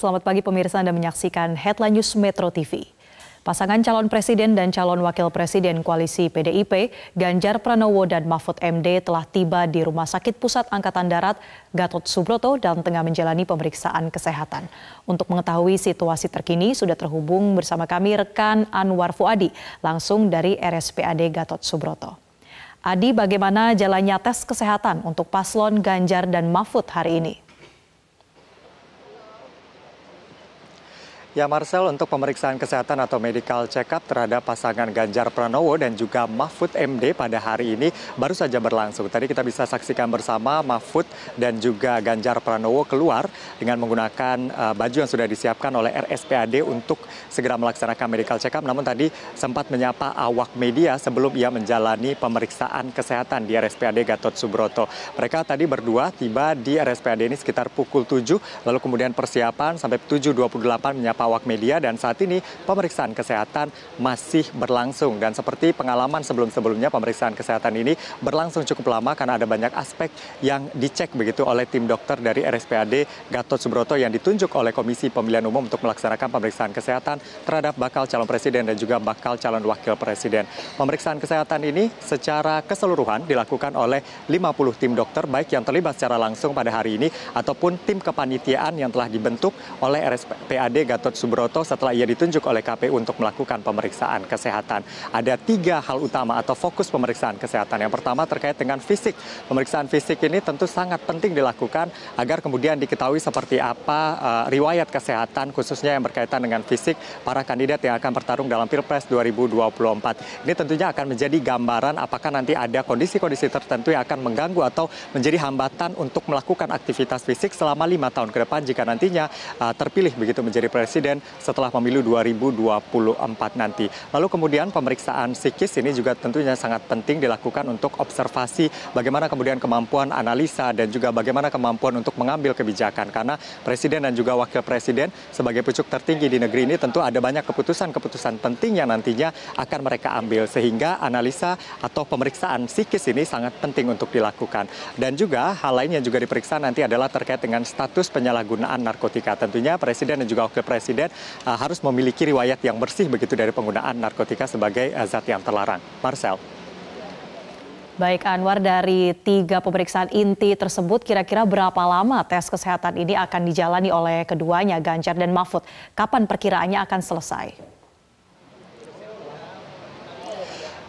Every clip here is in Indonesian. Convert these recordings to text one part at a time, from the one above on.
Selamat pagi pemirsa Anda menyaksikan Headline News Metro TV. Pasangan calon presiden dan calon wakil presiden koalisi PDIP, Ganjar Pranowo dan Mahfud MD telah tiba di Rumah Sakit Pusat Angkatan Darat Gatot Subroto dan tengah menjalani pemeriksaan kesehatan. Untuk mengetahui situasi terkini sudah terhubung bersama kami rekan Anwar Fuadi langsung dari RSPAD Gatot Subroto. Adi, bagaimana jalannya tes kesehatan untuk paslon Ganjar dan Mahfud hari ini? Ya Marcel, untuk pemeriksaan kesehatan atau medical check-up terhadap pasangan Ganjar Pranowo dan juga Mahfud MD pada hari ini baru saja berlangsung. Tadi kita bisa saksikan bersama Mahfud dan juga Ganjar Pranowo keluar dengan menggunakan uh, baju yang sudah disiapkan oleh RSPAD untuk segera melaksanakan medical check-up. Namun tadi sempat menyapa awak media sebelum ia menjalani pemeriksaan kesehatan di RSPAD Gatot Subroto. Mereka tadi berdua tiba di RSPAD ini sekitar pukul 7, lalu kemudian persiapan sampai 7.28 menyapa awak media dan saat ini pemeriksaan kesehatan masih berlangsung dan seperti pengalaman sebelum-sebelumnya pemeriksaan kesehatan ini berlangsung cukup lama karena ada banyak aspek yang dicek begitu oleh tim dokter dari RSPAD Gatot Subroto yang ditunjuk oleh Komisi Pemilihan Umum untuk melaksanakan pemeriksaan kesehatan terhadap bakal calon presiden dan juga bakal calon wakil presiden. Pemeriksaan kesehatan ini secara keseluruhan dilakukan oleh 50 tim dokter baik yang terlibat secara langsung pada hari ini ataupun tim kepanitiaan yang telah dibentuk oleh RSPAD Gatot Gatot Subroto setelah ia ditunjuk oleh KPU untuk melakukan pemeriksaan kesehatan. Ada tiga hal utama atau fokus pemeriksaan kesehatan. Yang pertama terkait dengan fisik. Pemeriksaan fisik ini tentu sangat penting dilakukan agar kemudian diketahui seperti apa uh, riwayat kesehatan khususnya yang berkaitan dengan fisik para kandidat yang akan bertarung dalam Pilpres 2024. Ini tentunya akan menjadi gambaran apakah nanti ada kondisi-kondisi tertentu yang akan mengganggu atau menjadi hambatan untuk melakukan aktivitas fisik selama lima tahun ke depan jika nantinya uh, terpilih begitu menjadi presiden presiden setelah pemilu 2024 nanti. Lalu kemudian pemeriksaan psikis ini juga tentunya sangat penting dilakukan untuk observasi bagaimana kemudian kemampuan analisa dan juga bagaimana kemampuan untuk mengambil kebijakan karena presiden dan juga wakil presiden sebagai pucuk tertinggi di negeri ini tentu ada banyak keputusan-keputusan penting yang nantinya akan mereka ambil sehingga analisa atau pemeriksaan psikis ini sangat penting untuk dilakukan. Dan juga hal lain yang juga diperiksa nanti adalah terkait dengan status penyalahgunaan narkotika. Tentunya presiden dan juga wakil presiden Presiden uh, harus memiliki riwayat yang bersih begitu dari penggunaan narkotika sebagai uh, zat yang terlarang. Marcel. Baik Anwar, dari tiga pemeriksaan inti tersebut kira-kira berapa lama tes kesehatan ini akan dijalani oleh keduanya Ganjar dan Mahfud? Kapan perkiraannya akan selesai?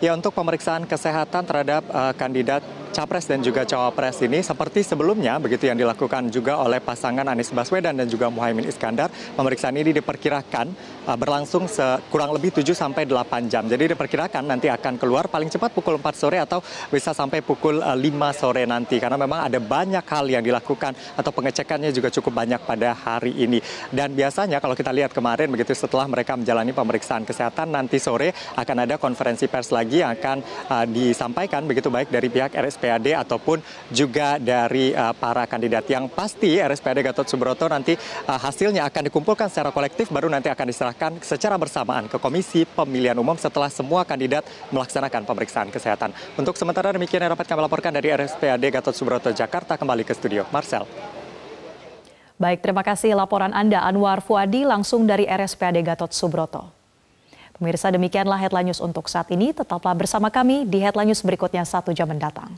Ya untuk pemeriksaan kesehatan terhadap uh, kandidat capres dan juga cawapres ini seperti sebelumnya begitu yang dilakukan juga oleh pasangan Anies Baswedan dan juga Muhaimin Iskandar. Pemeriksaan ini diperkirakan uh, berlangsung kurang lebih 7 sampai 8 jam. Jadi diperkirakan nanti akan keluar paling cepat pukul 4 sore atau bisa sampai pukul uh, eh, 5 sore nanti karena memang ada banyak hal yang dilakukan atau pengecekannya juga cukup banyak pada hari ini. Dan biasanya kalau kita lihat kemarin begitu setelah mereka menjalani pemeriksaan kesehatan nanti sore akan ada konferensi pers lagi yang akan uh, disampaikan begitu baik dari pihak RS rspad ataupun juga dari eh, para kandidat yang pasti rspad Gatot Subroto nanti eh, hasilnya akan dikumpulkan secara kolektif baru nanti akan diserahkan secara bersamaan ke Komisi Pemilihan Umum setelah semua kandidat melaksanakan pemeriksaan kesehatan. Untuk sementara demikian rapat kami laporkan dari rspad Gatot Subroto Jakarta kembali ke studio. Marcel. Baik, terima kasih laporan Anda Anwar Fuadi langsung dari RSPAD Gatot Subroto. Pemirsa demikianlah Headline News untuk saat ini. Tetaplah bersama kami di Headline News berikutnya satu jam mendatang.